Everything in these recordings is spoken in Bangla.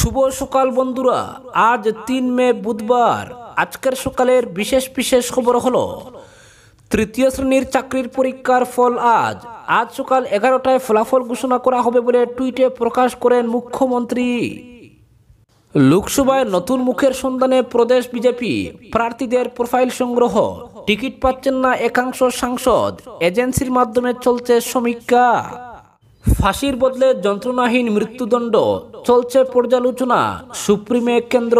শুভ সকাল বন্ধুরা আজ তিন মে বুধবার আজকের সকালের বিশেষ বিশেষ খবর হলো তৃতীয় শ্রেণীর চাকরির পরীক্ষার ফল আজ আজ সকাল এগারোটায় ফলাফল ঘোষণা করা হবে বলে টুইটে প্রকাশ করেন মুখ্যমন্ত্রী লোকসভায় নতুন মুখের সন্ধানে প্রদেশ বিজেপি প্রার্থীদের প্রোফাইল সংগ্রহ টিকিট পাচ্ছেন না একাংশ সাংসদ এজেন্সির মাধ্যমে চলছে সমীক্ষা ফাঁসির বদলে যন্ত্রণাহীন মৃত্যুদণ্ড চলছে পর্যালোচনা সুপ্রিমে কেন্দ্র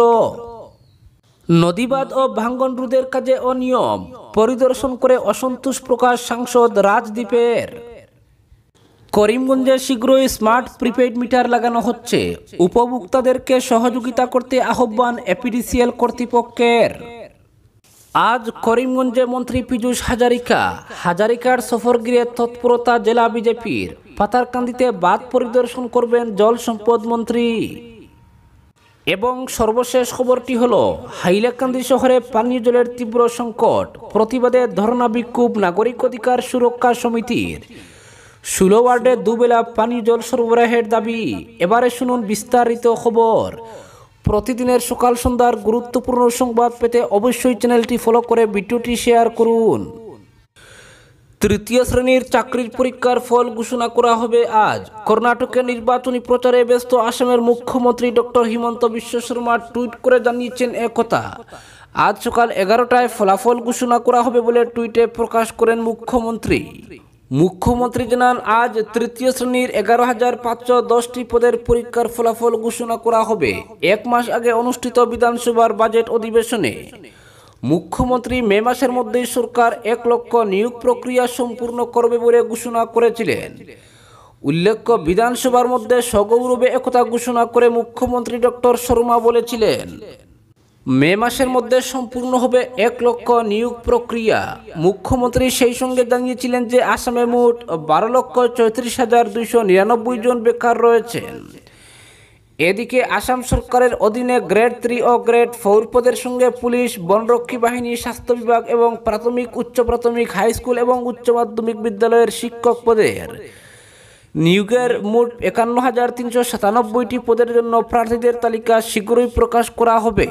নদীবাদ ও ভাঙ্গন রোধের কাজে অনিয়ম পরিদর্শন করে অসন্তোষ প্রকাশ সাংসদ রাজদ্বীপের করিমগঞ্জে শীঘ্রই স্মার্ট প্রিপেইড মিটার লাগানো হচ্ছে উপভোক্তাদেরকে সহযোগিতা করতে আহ্বান এপিডিসিএল কর্তৃপক্ষের আজ করিমগঞ্জে মন্ত্রী পীযূষ হাজারিকা হাজারিকার সফর তৎপরতা জেলা বিজেপির পাতারকান্দিতে বাদ পরিদর্শন করবেন জল সম্পদ মন্ত্রী এবং সর্বশেষ খবরটি হল হাইলাকান্দি শহরে পানীয় জলের তীব্র সংকট প্রতিবাদে ধর্ণা বিক্ষোভ নাগরিক অধিকার সুরক্ষা সমিতির ষোলো ওয়ার্ডে দুবেলা পানীয় জল সরবরাহের দাবি এবারে শুনুন বিস্তারিত খবর প্রতিদিনের সকাল সন্ধ্যার গুরুত্বপূর্ণ সংবাদ পেতে অবশ্যই চ্যানেলটি ফলো করে ভিডিওটি শেয়ার করুন তৃতীয় শ্রেণীর চাকরির পরীক্ষার ফল ঘোষণা করা হবে আজ কর্ণাটকের নির্বাচনী প্রচারে ব্যস্ত আসামের মুখ্যমন্ত্রী ডক্টর হিমন্ত বিশ্ব শর্মা টুইট করে জানিয়েছেন একথা আজ সকাল এগারোটায় ফলাফল ঘোষণা করা হবে বলে টুইটে প্রকাশ করেন মুখ্যমন্ত্রী মুখ্যমন্ত্রী জানান আজ তৃতীয় শ্রেণীর এগারো হাজার পাঁচশো দশটি পদের পরীক্ষার ফলাফল ঘোষণা করা হবে এক মাস আগে অনুষ্ঠিত বিধানসভার বাজেট অধিবেশনে মুখ্যমন্ত্রী মে মাসের মধ্যেই সরকার এক লক্ষ নিয়োগ প্রক্রিয়া সম্পূর্ণ করবে বলে ঘোষণা করেছিলেন উল্লেখ্য বিধানসভার মধ্যে সগৌরবে একতা ঘোষণা করে মুখ্যমন্ত্রী ডক্টর শর্মা বলেছিলেন মে মাসের মধ্যে সম্পূর্ণ হবে এক লক্ষ নিয়োগ প্রক্রিয়া মুখ্যমন্ত্রী সেই সঙ্গে জানিয়েছিলেন যে আসামে মোট বারো লক্ষ চৌত্রিশ হাজার দুইশো নিরানব্বই জন বেকার রয়েছেন এদিকে আসাম সরকারের অধীনে গ্রেড থ্রি ও গ্রেড ফোর পদের সঙ্গে পুলিশ বনরক্ষী বাহিনী স্বাস্থ্য বিভাগ এবং প্রাথমিক উচ্চ প্রাথমিক হাই স্কুল এবং উচ্চ মাধ্যমিক বিদ্যালয়ের শিক্ষক পদের নিয়োগের মোট একান্ন হাজার তিনশো সাতানব্বইটি পদের জন্য প্রার্থীদের তালিকা শীঘ্রই প্রকাশ করা হবে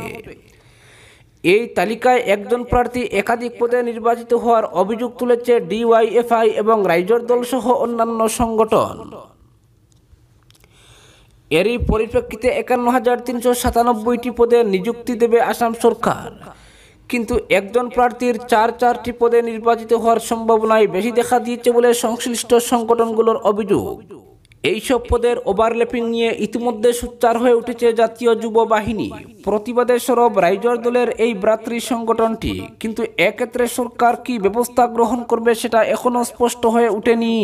এই তালিকায় একজন প্রার্থী একাধিক পদে নির্বাচিত হওয়ার অভিযোগ তুলেছে ডিওয়াইএফআই এবং রাইজর দলসহ অন্যান্য সংগঠন এরই পরিপ্রেক্ষিতে একান্ন হাজার তিনশো সাতানব্বইটি পদে নিযুক্তি দেবে আসাম সরকার কিন্তু একজন প্রার্থীর চার চারটি পদে নির্বাচিত হওয়ার সম্ভাবনায় বেশি দেখা দিয়েছে বলে সংশ্লিষ্ট সংগঠনগুলোর অভিযোগ এইসব পদের ওভারল্যাপিং নিয়ে ইতিমধ্যে সোচ্চার হয়ে উঠেছে জাতীয় যুব বাহিনী প্রতিবাদে সরব রাইজর দলের এই ভ্রাতৃ সংগঠনটি কিন্তু এক্ষেত্রে সরকার কি ব্যবস্থা গ্রহণ করবে সেটা এখনও স্পষ্ট হয়ে উঠেনি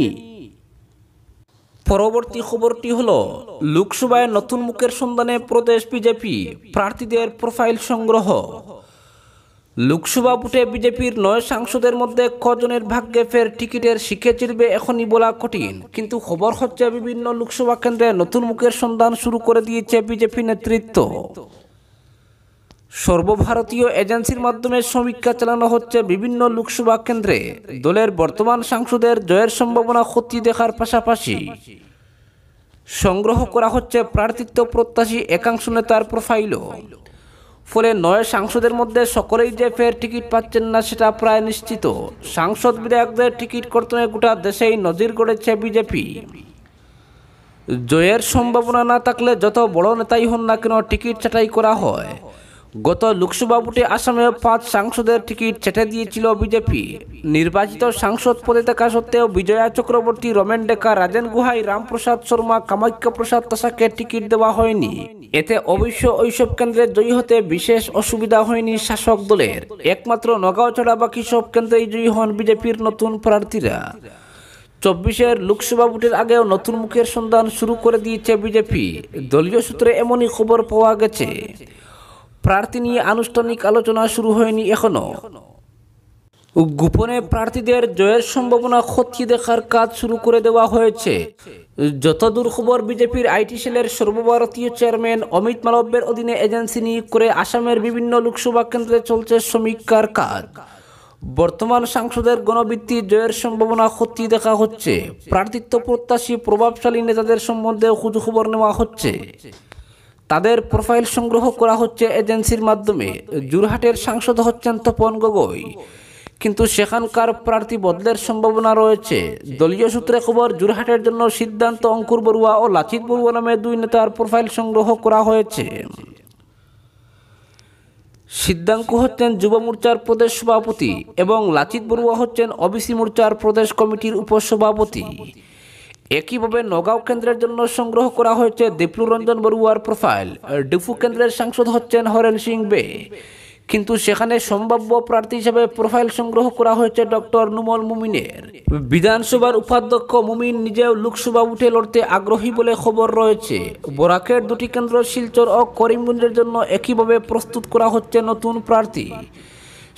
পরবর্তী খবরটি হল লোকসভায় নতুন মুখের সন্ধানে প্রদেশ বিজেপি প্রার্থীদের প্রোফাইল সংগ্রহ লোকসভা ভোটে বিজেপির নয় সাংসদের মধ্যে কজনের ভাগ্যে ফের টিকিটের শিখে চিরবে এখনই বলা কঠিন কিন্তু খবর হচ্ছে বিভিন্ন লোকসভা কেন্দ্রে নতুন মুখের সন্ধান শুরু করে দিয়েছে বিজেপি নেতৃত্ব সর্বভারতীয় এজেন্সির মাধ্যমে সমীক্ষা চালানো হচ্ছে বিভিন্ন লোকসভা কেন্দ্রে দলের বর্তমান সাংসদের জয়ের সম্ভাবনা ক্ষতি দেখার পাশাপাশি সংগ্রহ করা হচ্ছে প্রার্থিত্ব প্রত্যাশী একাংশ নেতার প্রোফাইলও ফলে নয় সাংসদের মধ্যে সকলেই যে ফের টিকিট পাচ্ছেন না সেটা প্রায় নিশ্চিত সাংসদ বিধায়কদের টিকিট কর্তনে গোটা দেশেই নজির গড়েছে বিজেপি জয়ের সম্ভাবনা না থাকলে যত বড় নেতাই হন না কেন টিকিট ছাটাই করা হয় গত লোকসভা ভোটে আসামে পাঁচ সাংসদের টিকিট ছেটে দিয়েছিল বিজেপি নির্বাচিত সাংসদ পদে থাকা সত্ত্বেও বিজয়া চক্রবর্তী রমেন ডেকা রাজেন গুহাই রামপ্রসাদ শর্মা কামাখ্যা প্রসাদ তাসাকে টিকিট দেওয়া হয়নি এতে অবশ্য ওইসব কেন্দ্রে জয়ী হতে বিশেষ অসুবিধা হয়নি শাসক দলের একমাত্র নগাঁও ছাড়া বাকি সব কেন্দ্রেই জয়ী হন বিজেপির নতুন প্রার্থীরা চব্বিশের লোকসভা ভোটের আগেও নতুন মুখের সন্ধান শুরু করে দিয়েছে বিজেপি দলীয় সূত্রে এমনই খবর পাওয়া গেছে প্রার্থী নিয়ে আনুষ্ঠানিক আলোচনা শুরু হয়নি এখনও গোপনে প্রার্থীদের জয়ের সম্ভাবনা খতিয়ে দেখার কাজ শুরু করে দেওয়া হয়েছে যতদূর খবর বিজেপির আইটি সেলের সর্বভারতীয় চেয়ারম্যান অমিত মালব্যের অধীনে এজেন্সি নিয়োগ করে আসামের বিভিন্ন লোকসভা কেন্দ্রে চলছে সমীক্ষার কাজ বর্তমান সাংসদের গণবৃত্তি জয়ের সম্ভাবনা খতিয়ে দেখা হচ্ছে প্রার্থিত্ব প্রত্যাশী প্রভাবশালী নেতাদের সম্বন্ধে খোঁজখবর নেওয়া হচ্ছে তাদের প্রোফাইল সংগ্রহ করা হচ্ছে এজেন্সির মাধ্যমে জুরহাটের সাংসদ হচ্ছেন তপন গগৈ কিন্তু সেখানকার প্রার্থী বদলের সম্ভাবনা রয়েছে দলীয় সূত্রে খবর জুরহাটের জন্য সিদ্ধান্ত অঙ্কুর বড়ুয়া ও লাচিত বড়ুয়া নামে দুই নেতার প্রোফাইল সংগ্রহ করা হয়েছে সিদ্ধাঙ্কু হচ্ছেন যুব মোর্চার প্রদেশ সভাপতি এবং লাচিত বড়ুয়া হচ্ছেন ওবিসি মোর্চার প্রদেশ কমিটির উপসভাপতি একইভাবে নগাঁও কেন্দ্রের জন্য সংগ্রহ করা হয়েছে দীপলু রঞ্জন বড়ুয়ার প্রোফাইল ডিফু কেন্দ্রের সাংসদ হচ্ছেন হরেন সিং বে কিন্তু সেখানে সম্ভাব্য প্রার্থী হিসেবে প্রোফাইল সংগ্রহ করা হয়েছে ডক্টর নুমল মুমিনের বিধানসভার উপাধ্যক্ষ মুমিন নিজেও লোকসভা উঠে লড়তে আগ্রহী বলে খবর রয়েছে বরাকের দুটি কেন্দ্র শিলচর ও করিমগঞ্জের জন্য একইভাবে প্রস্তুত করা হচ্ছে নতুন প্রার্থী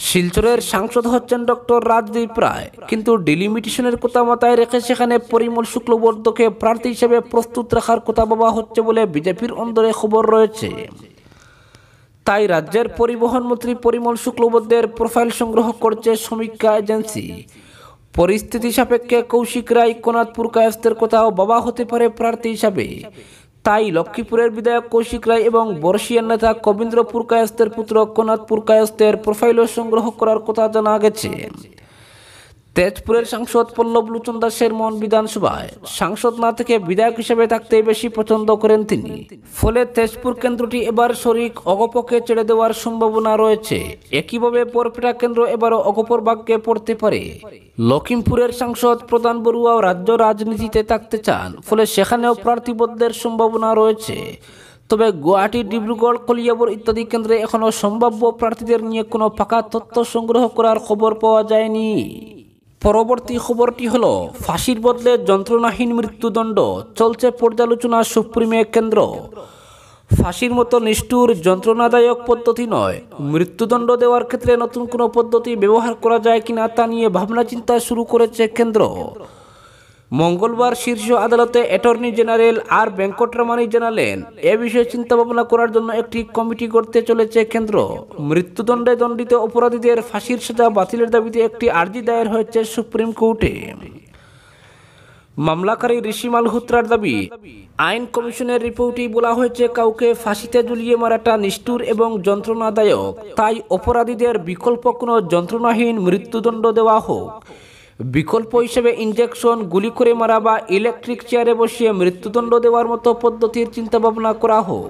শিলচরের সাংসদ হচ্ছেন ডক্টর রাজদীপ রায় কিন্তু ডিলিমিটেশনের কথা মাথায় রেখে সেখানে পরিমল শুক্লবর্ধকে প্রার্থী হিসেবে প্রস্তুত রাখার কথা ভাবা হচ্ছে বলে বিজেপির অন্দরে খবর রয়েছে তাই রাজ্যের পরিবহন মন্ত্রী পরিমল শুক্লবর্ধের প্রোফাইল সংগ্রহ করছে সমীক্ষা এজেন্সি পরিস্থিতি সাপেক্ষে কৌশিক রায় কোনাথপুর কায়স্তের কোথাও বাবা হতে পারে প্রার্থী হিসাবে তাই লক্ষ্মীপুরের বিধায়ক কৌশিক রায় এবং বর্ষিয়ার নেতা কবীন্দ্র পুরকায়স্তের পুত্র অক্ষনাথ পুরকায়স্তের প্রোফাইলও সংগ্রহ করার কথা জানা গেছে তেজপুরের সাংসদ পল্লব লোচন দাসের মন বিধানসভায় সাংসদ না থেকে বিধায়ক হিসেবে থাকতে বেশি পছন্দ করেন তিনি ফলে তেজপুর কেন্দ্রটি এবার শরিক অগপকে ছেড়ে দেওয়ার সম্ভাবনা রয়েছে একইভাবে বরপেটা কেন্দ্র এবারও অগপর বাক্যে পড়তে পারে লখিমপুরের সাংসদ প্রধান বড়ুয়াও রাজ্য রাজনীতিতে থাকতে চান ফলে সেখানেও প্রার্থীবদ্ধের সম্ভাবনা রয়েছে তবে গুয়াহাটি ডিব্রুগড় কলিয়াবর ইত্যাদি কেন্দ্রে এখনও সম্ভাব্য প্রার্থীদের নিয়ে কোনো ফাঁকা তথ্য সংগ্রহ করার খবর পাওয়া যায়নি পরবর্তী খবরটি হল ফাঁসির বদলে যন্ত্রণাহীন মৃত্যুদণ্ড চলছে পর্যালোচনা সুপ্রিমে কেন্দ্র ফাঁসির মতো নিষ্ঠুর যন্ত্রণাদায়ক পদ্ধতি নয় মৃত্যুদণ্ড দেওয়ার ক্ষেত্রে নতুন কোনো পদ্ধতি ব্যবহার করা যায় কিনা তা নিয়ে ভাবনা চিন্তা শুরু করেছে কেন্দ্র মঙ্গলবার শীর্ষ আদালতে অ্যাটর্নি জেনারেল আর ভেঙ্কটরামানি জানালেন এ বিষয়ে চিন্তা ভাবনা করার জন্য একটি কমিটি করতে চলেছে কেন্দ্র মৃত্যুদণ্ডে দণ্ডিত অপরাধীদের ফাঁসির সাজা বাতিলের দাবিতে একটি আর্জি দায়ের হয়েছে সুপ্রিম কোর্টে মামলাকারী ঋষি মালহোত্রার দাবি আইন কমিশনের রিপোর্টে বলা হয়েছে কাউকে ফাঁসিতে জুলিয়ে মারাটা নিষ্ঠুর এবং যন্ত্রণাদায়ক তাই অপরাধীদের বিকল্প কোনো যন্ত্রণাহীন মৃত্যুদণ্ড দেওয়া হোক বিকল্প হিসেবে ইঞ্জেকশন গুলি করে মারা বা ইলেকট্রিক চেয়ারে বসিয়ে মৃত্যুদণ্ড দেওয়ার মতো পদ্ধতির চিন্তাভাবনা করা হোক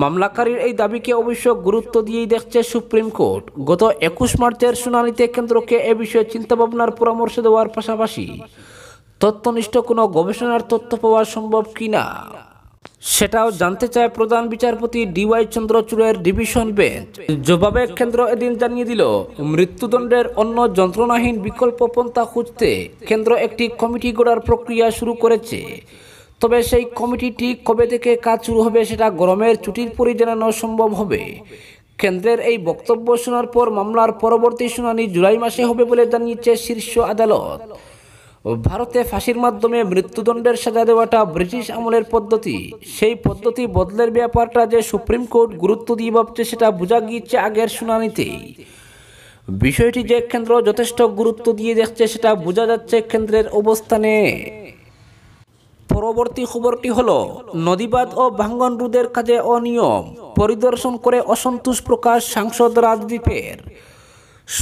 মামলাকারীর এই দাবিকে অবশ্য গুরুত্ব দিয়েই দেখছে সুপ্রিম কোর্ট গত একুশ মার্চের শুনানিতে কেন্দ্রকে এ বিষয়ে চিন্তাভাবনার পরামর্শ দেওয়ার পাশাপাশি তথ্যনিষ্ঠ কোনো গবেষণার তথ্য পাওয়া সম্ভব কিনা সেটাও জানতে চায় প্রধান বিচারপতি ডিওয়াই চন্দ্রচূড়ের ডিভিশন বেঞ্চ জবাবে কেন্দ্র এদিন জানিয়ে দিল মৃত্যুদণ্ডের অন্য যন্ত্রণাহীন বিকল্প পন্থা খুঁজতে কেন্দ্র একটি কমিটি গড়ার প্রক্রিয়া শুরু করেছে তবে সেই কমিটিটি কবে থেকে কাজ শুরু হবে সেটা গরমের ছুটির পরই জানানো সম্ভব হবে কেন্দ্রের এই বক্তব্য শোনার পর মামলার পরবর্তী শুনানি জুলাই মাসে হবে বলে জানিয়েছে শীর্ষ আদালত ভারতে ফাঁসির মাধ্যমে মৃত্যুদণ্ডের সাজা দেওয়াটা ব্রিটিশ আমলের পদ্ধতি সেই পদ্ধতি বদলের ব্যাপারটা যে সুপ্রিম কোর্ট গুরুত্ব দিয়ে ভাবছে সেটা বোঝা গিয়েছে আগের শুনানিতেই বিষয়টি যে কেন্দ্র যথেষ্ট গুরুত্ব দিয়ে দেখছে সেটা বোঝা যাচ্ছে কেন্দ্রের অবস্থানে পরবর্তী খবরটি হল নদীবাদ ও ভাঙ্গন রোধের কাজে অনিয়ম পরিদর্শন করে অসন্তোষ প্রকাশ সাংসদ রাজদ্বীপের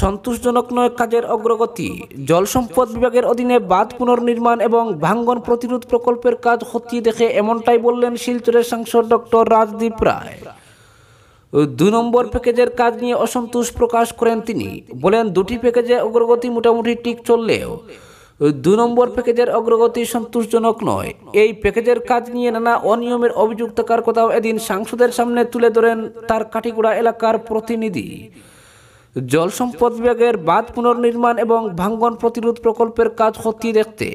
সন্তোষজনক নয় কাজের অগ্রগতি জল সম্পদ বিভাগের অধীনে বাঁধ পুনর্নির্মাণ এবং ভাঙ্গন প্রতিরোধ প্রকল্পের কাজ হতিয়ে দেখে এমনটাই বললেন শিলচরের সাংসদ ডক্টর রাজদীপ রায় দুই নম্বর প্যাকেজের কাজ নিয়ে অসন্তোষ প্রকাশ করেন তিনি বলেন দুটি প্যাকেজে অগ্রগতি মোটামুটি ঠিক চললেও দু নম্বর প্যাকেজের অগ্রগতি সন্তোষজনক নয় এই প্যাকেজের কাজ নিয়ে নানা অনিয়মের অভিযোগ থাকার কথাও এদিন সাংসদের সামনে তুলে ধরেন তার কাটিগুড়া এলাকার প্রতিনিধি জল সম্পদ বিভাগের বাঁধ পুনর্নির্মাণ এবং ভাঙ্গন প্রতিরোধ প্রকল্পের কাজ খতিয়ে দেখতে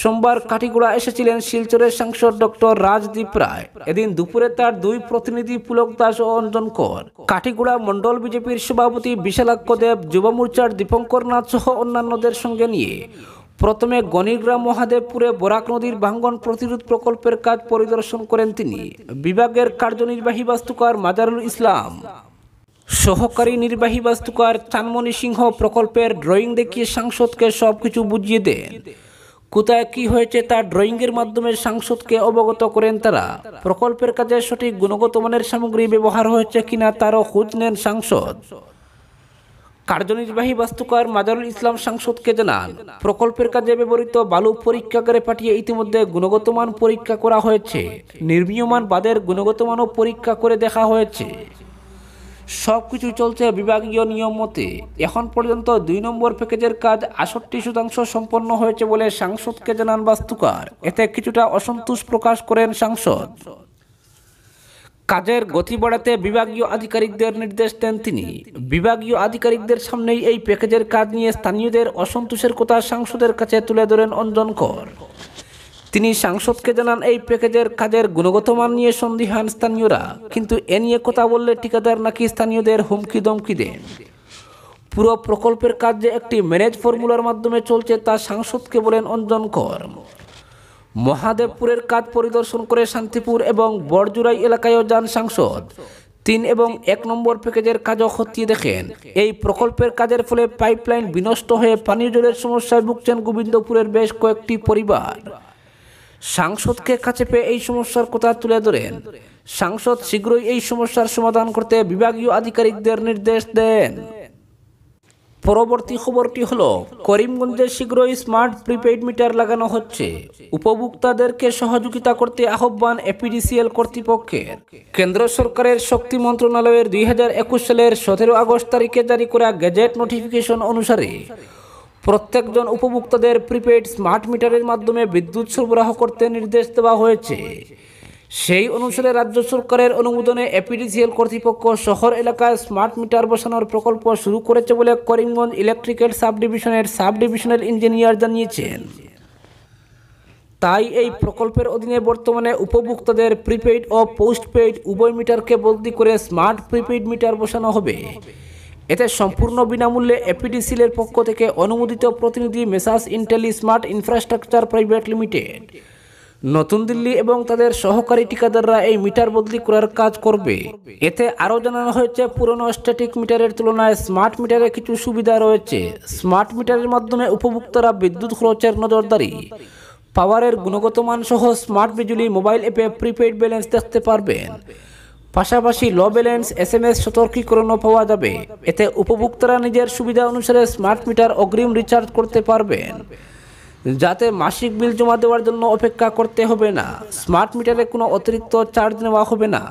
সোমবার কাটিগুড়া এসেছিলেন শিলচরের সাংসদ ডক্টর রাজদীপ রায় এদিন দুপুরে তার দুই প্রতিনিধি পুলক দাস ও অঞ্জন কর কাটিগুড়া মণ্ডল বিজেপির সভাপতি বিশালাক্ষ দেব যুব মোর্চার দীপঙ্কর নাথ সহ অন্যান্যদের সঙ্গে নিয়ে প্রথমে গণিগ্রাম মহাদেবপুরে বরাক নদীর ভাঙ্গন প্রতিরোধ প্রকল্পের কাজ পরিদর্শন করেন তিনি বিভাগের কার্যনির্বাহী বাস্তুকার মাজারুল ইসলাম সহকারী নির্বাহী বাস্তুকার চানমণি সিংহ প্রকল্পের ড্রয়িং দেখিয়ে সাংসদকে সব কিছু বুঝিয়ে দেন কোথায় কি হয়েছে তা ড্রয়িংয়ের মাধ্যমে সাংসদকে অবগত করেন তারা প্রকল্পের কাজে সঠিক গুণগত মানের সামগ্রী ব্যবহার হয়েছে কিনা তারও খোঁজ নেন সাংসদ কার্যনির্বাহী বাস্তুকার মাজারুল ইসলাম সাংসদকে জানান প্রকল্পের কাজে ব্যবহৃত বালু পরীক্ষাগারে পাঠিয়ে ইতিমধ্যে গুণগত মান পরীক্ষা করা হয়েছে নির্মীয়মান বাদের গুণগত মানও পরীক্ষা করে দেখা হয়েছে সব কিছু চলছে বিভাগীয় নিয়ম মতে এখন পর্যন্ত দুই নম্বর প্যাকেজের কাজ আষট্টি শতাংশ সম্পন্ন হয়েছে বলে সাংসদকে জানান বাস্তুকার এতে কিছুটা অসন্তোষ প্রকাশ করেন সাংসদ কাজের গতি বাড়াতে বিভাগীয় আধিকারিকদের নির্দেশ দেন তিনি বিভাগীয় আধিকারিকদের সামনেই এই প্যাকেজের কাজ নিয়ে স্থানীয়দের অসন্তোষের কথা সাংসদের কাছে তুলে ধরেন অঞ্জন কর তিনি সাংসদকে জানান এই প্যাকেজের কাজের গুণগত মান নিয়ে সন্দিহান স্থানীয়রা কিন্তু এ নিয়ে কথা বললে ঠিকাদার নাকি স্থানীয়দের হুমকি দমকি দেন পুরো প্রকল্পের কাজ যে একটি ম্যানেজ ফর্মুলার মাধ্যমে চলছে তা সাংসদকে বলেন অঞ্জন কর মহাদেবপুরের কাজ পরিদর্শন করে শান্তিপুর এবং বড়জুড়াই এলাকায়ও যান সাংসদ তিন এবং এক নম্বর প্যাকেজের কাজও খতিয়ে দেখেন এই প্রকল্পের কাজের ফলে পাইপলাইন বিনষ্ট হয়ে পানীয় জলের সমস্যায় ভুগছেন গোবিন্দপুরের বেশ কয়েকটি পরিবার সাংসদকে কাছে পেয়ে এই সমস্যার কথা তুলে ধরেন সাংসদ শীঘ্রই এই সমস্যার সমাধান করতে বিভাগীয় আধিকারিকদের নির্দেশ দেন পরবর্তী খবরটি হলো করিমগঞ্জে শীঘ্রই স্মার্ট প্রিপেইড মিটার লাগানো হচ্ছে উপভোক্তাদেরকে সহযোগিতা করতে আহ্বান এপিডিসিএল কর্তৃপক্ষের কেন্দ্র সরকারের শক্তি মন্ত্রণালয়ের দুই সালের সতেরো আগস্ট তারিখে জারি করা গেজেট নোটিফিকেশন অনুসারে প্রত্যেকজন উপভোক্তাদের প্রিপেড স্মার্ট মিটারের মাধ্যমে বিদ্যুৎ সরবরাহ করতে নির্দেশ দেওয়া হয়েছে সেই অনুসারে রাজ্য সরকারের অনুমোদনে এপিডিসিএল কর্তৃপক্ষ শহর এলাকায় স্মার্ট মিটার বসানোর প্রকল্প শুরু করেছে বলে করিমগঞ্জ ইলেকট্রিক্যাল সাব ডিভিশনের সাব ডিভিশনাল ইঞ্জিনিয়ার জানিয়েছেন তাই এই প্রকল্পের অধীনে বর্তমানে উপভোক্তাদের প্রিপেইড ও পোস্টপেইড উভয় মিটারকে বদলি করে স্মার্ট প্রিপেইড মিটার বসানো হবে এতে সম্পূর্ণ বিনামূল্যে এপিডিসিলের পক্ষ থেকে অনুমোদিত প্রতিনিধি messrs intelli smart infrastructure private limited নতুন দিল্লি এবং তাদের সহকারী ঠিকাদাররা এই মিটার বদলি করার কাজ করবে এতে আরও জানানো হয়েছে পুরনো স্ট্যাটিক মিটারের তুলনায় স্মার্ট মিটারে কিছু সুবিধা রয়েছে স্মার্ট মিটারের মাধ্যমে উপভোক্তারা বিদ্যুৎ খরচের নজরদারি পাওয়ারের গুণগত মান সহ স্মার্ট বিজুলি মোবাইল অ্যাপে প্রিপেইড ব্যালেন্স দেখতে পারবেন পাশাপাশি low balance S M S সতর্কীকরণও পাওয়া যাবে এতে উপভোক্তারা নিজের সুবিধা অনুসারে স্মার্ট মিটার অগ্রিম রিচার্জ করতে পারবেন যাতে মাসিক বিল জমা দেওয়ার জন্য অপেক্ষা করতে হবে না স্মার্ট মিটারে কোনো অতিরিক্ত চার্জ নেওয়া হবে না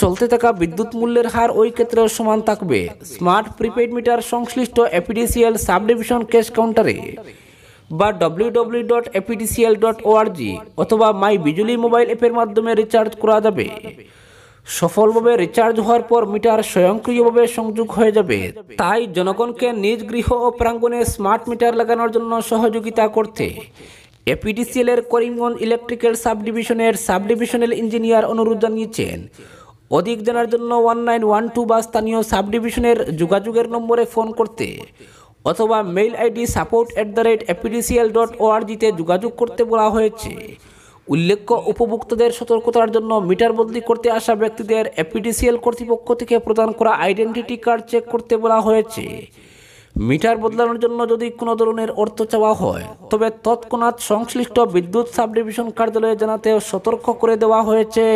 চলতে থাকা বিদ্যুৎ মূল্যের হার ওই ক্ষেত্রেও সমান থাকবে স্মার্ট প্রিপেড মিটার সংশ্লিষ্ট এপিডিসিএল সাবডিভিশন ক্যাশ কাউন্টারে বা WWW dot APDCL dot ORG অথবা মাই বিজুলি মোবাইল অ্যাপের মাধ্যমে রিচার্জ করা যাবে সফলভাবে রিচার্জ হওয়ার পর মিটার স্বয়ংক্রিয়ভাবে সংযোগ হয়ে যাবে তাই জনগণকে নিজ গৃহ ও প্রাঙ্গণে স্মার্ট মিটার লাগানোর জন্য সহযোগিতা করতে এপিডিসিএল এর করিমগঞ্জ ইলেকট্রিক্যাল সাব ডিভিশনের সাব ডিভিশনাল ইঞ্জিনিয়ার অনুরোধ জানিয়েছেন অধিক জানার জন্য ওয়ান নাইন ওয়ান টু বা স্থানীয় সাব ডিভিশনের যোগাযোগের নম্বরে ফোন করতে অথবা mail ID support at the rate APDCL dot ওআরজিতে যোগাযোগ করতে বলা হয়েছে উল্লেখ্য উপভোক্তাদের সতর্কতার জন্য মিটার বদলি করতে আসা ব্যক্তিদের এপিডিসিএল কর্তৃপক্ষ থেকে প্রদান করা আইডেন্টিটি কার্ড চেক করতে বলা হয়েছে মিটার বদলানোর জন্য যদি কোনো ধরনের অর্থ চাওয়া হয় তবে তৎক্ষণাৎ সংশ্লিষ্ট বিদ্যুৎ সাব ডিভিশন কার্যালয়ে জানাতে সতর্ক করে দেওয়া হয়েছে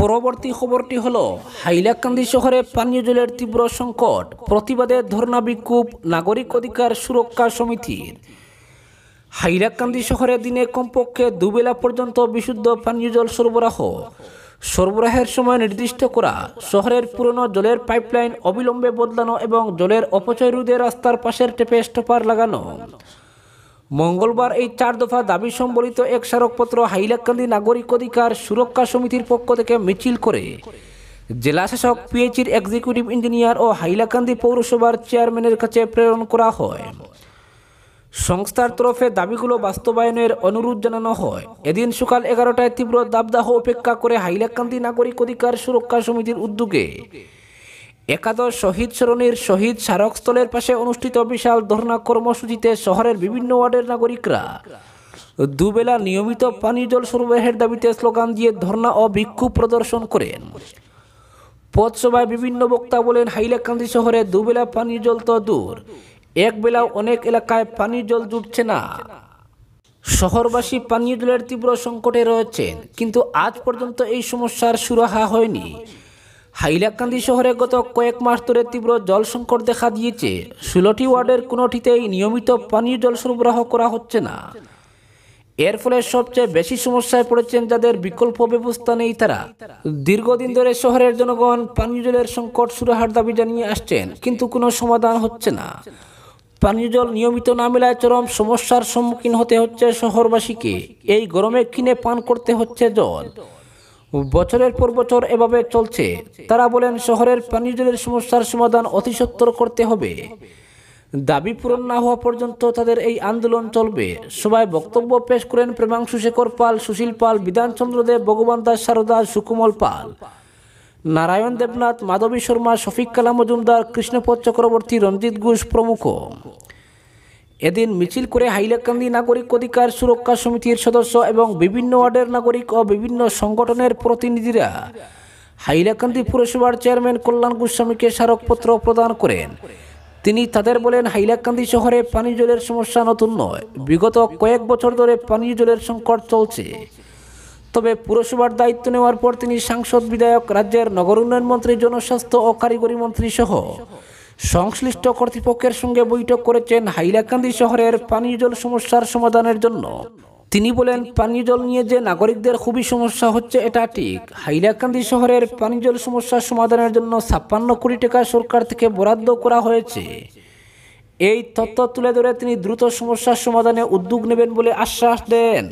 পরবর্তী খবরটি হল হাইলাকান্দি শহরে পানীয় জলের তীব্র সংকট প্রতিবাদে ধর্ণা বিক্ষোভ নাগরিক অধিকার সুরক্ষা সমিতির হাইলাকান্দি শহরে দিনে কমপক্ষে দুবেলা পর্যন্ত বিশুদ্ধ পানীয় জল সরবরাহ সরবরাহের সময় নির্দিষ্ট করা শহরের পুরনো জলের পাইপলাইন অবিলম্বে বদলানো এবং জলের অপচয় রোধে রাস্তার পাশের টেপে স্টপার লাগানো মঙ্গলবার এই চার দফা দাবি সম্বলিত এক স্মারকপত্র হাইলাকান্দি নাগরিক অধিকার সুরক্ষা সমিতির পক্ষ থেকে মিছিল করে জেলাশাসক পিএইচির এক্সিকিউটিভ ইঞ্জিনিয়ার ও হাইলাকান্দি পৌরসভার চেয়ারম্যানের কাছে প্রেরণ করা হয় সংস্থার তরফে দাবিগুলো বাস্তবায়নের অনুরোধ জানানো হয় এদিন সকাল এগারোটায় তীব্র দাবদাহ উপেক্ষা করে হাইলাকান্দি নাগরিক অধিকার সুরক্ষা সমিতির উদ্যোগে একাদশ শহীদ সরণির শহীদ স্মারকস্থলের পাশে অনুষ্ঠিত বিশাল ধর্ণা কর্মসূচিতে শহরের বিভিন্ন ওয়ার্ডের নাগরিকরা দুবেলা নিয়মিত পানীয় জল সরবরাহের দাবিতে স্লোগান দিয়ে ধর্ণা ও বিক্ষোভ প্রদর্শন করেন পথসভায় বিভিন্ন বক্তা বলেন হাইলাকান্দি শহরে দুবেলা পানীয় জল তো দূর একবেলা অনেক এলাকায় পানীয় জল জুটছে না শহরবাসী পানীয় জলের তীব্র সংকটে রয়েছেন কিন্তু আজ পর্যন্ত এই সমস্যার সুরাহা হয়নি হাইলাকান্দি শহরে গত কয়েক মাস ধরে তীব্র জল সংকট দেখা দিয়েছে ষোলোটি ওয়ার্ডের কোনোটিতেই নিয়মিত পানীয় জল সরবরাহ করা হচ্ছে না এর ফলে সবচেয়ে বেশি সমস্যায় পড়েছেন যাদের বিকল্প ব্যবস্থা নেই তারা দীর্ঘদিন ধরে শহরের জনগণ পানীয় জলের সংকট সুরাহার দাবি জানিয়ে আসছেন কিন্তু কোনো সমাধান হচ্ছে না পানীয় জল নিয়মিত না মেলায় চরম সমস্যার সম্মুখীন হতে হচ্ছে শহরবাসীকে এই গরমে কিনে পান করতে হচ্ছে জল বছরের পর বছর এভাবে চলছে তারা বলেন শহরের পানীয় জলের সমস্যার সমাধান অতি সত্তর করতে হবে দাবি পূরণ না হওয়া পর্যন্ত তাদের এই আন্দোলন চলবে সবাই বক্তব্য পেশ করেন প্রেমাংশু শেখর পাল সুশীল পাল বিধানচন্দ্র দেব ভগবান দাস সারদা সুকুমল পাল নারায়ণ দেবনাথ মাধবী শর্মা শফিক কালা মজুমদার কৃষ্ণপদ চক্রবর্তী রঞ্জিত ঘোষ প্রমুখ এদিন মিছিল করে হাইলাকান্দি নাগরিক অধিকার সুরক্ষা সমিতির সদস্য এবং বিভিন্ন ওয়ার্ডের নাগরিক ও বিভিন্ন সংগঠনের প্রতিনিধিরা হাইলাকান্দি পুরসভার চেয়ারম্যান কল্যাণ গোস্বামীকে স্মারকপত্র প্রদান করেন তিনি তাদের বলেন হাইলাকান্দি শহরে পানীয় জলের সমস্যা নতুন নয় বিগত কয়েক বছর ধরে পানীয় জলের সংকট চলছে তবে পুরসভার দায়িত্ব নেওয়ার পর তিনি সাংসদ বিধায়ক রাজ্যের নগর উন্নয়ন মন্ত্রী জনস্বাস্থ্য ও কারিগরি মন্ত্রী সহ সংশ্লিষ্ট কর্তৃপক্ষের সঙ্গে বৈঠক করেছেন হাইলাকান্দি শহরের পানীয় জল সমস্যার সমাধানের জন্য তিনি বলেন পানীয় জল নিয়ে যে নাগরিকদের খুবই সমস্যা হচ্ছে এটা ঠিক হাইলাকান্দি শহরের পানীয় জল সমস্যার সমাধানের জন্য ছাপ্পান্ন কোটি টাকা সরকার থেকে বরাদ্দ করা হয়েছে এই তথ্য তুলে ধরে তিনি দ্রুত সমস্যার সমাধানে উদ্যোগ নেবেন বলে আশ্বাস দেন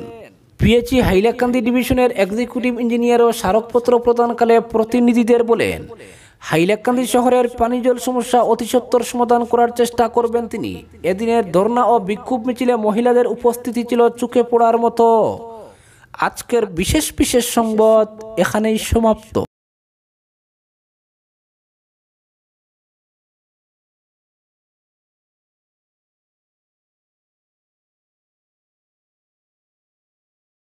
পিএচই e হাইলাকান্দি ডিভিশনের এক্সিকিউটিভ ইঞ্জিনিয়ার ও স্মারকপত্র প্রদানকালে প্রতিনিধিদের বলেন হাইলাকান্দি শহরের জল সমস্যা অতিসত্বর সমাধান করার চেষ্টা করবেন তিনি এদিনের ধর্না ও বিক্ষোভ মিছিলে মহিলাদের উপস্থিতি ছিল চোখে পড়ার মতো আজকের বিশেষ বিশেষ সংবাদ এখানেই সমাপ্ত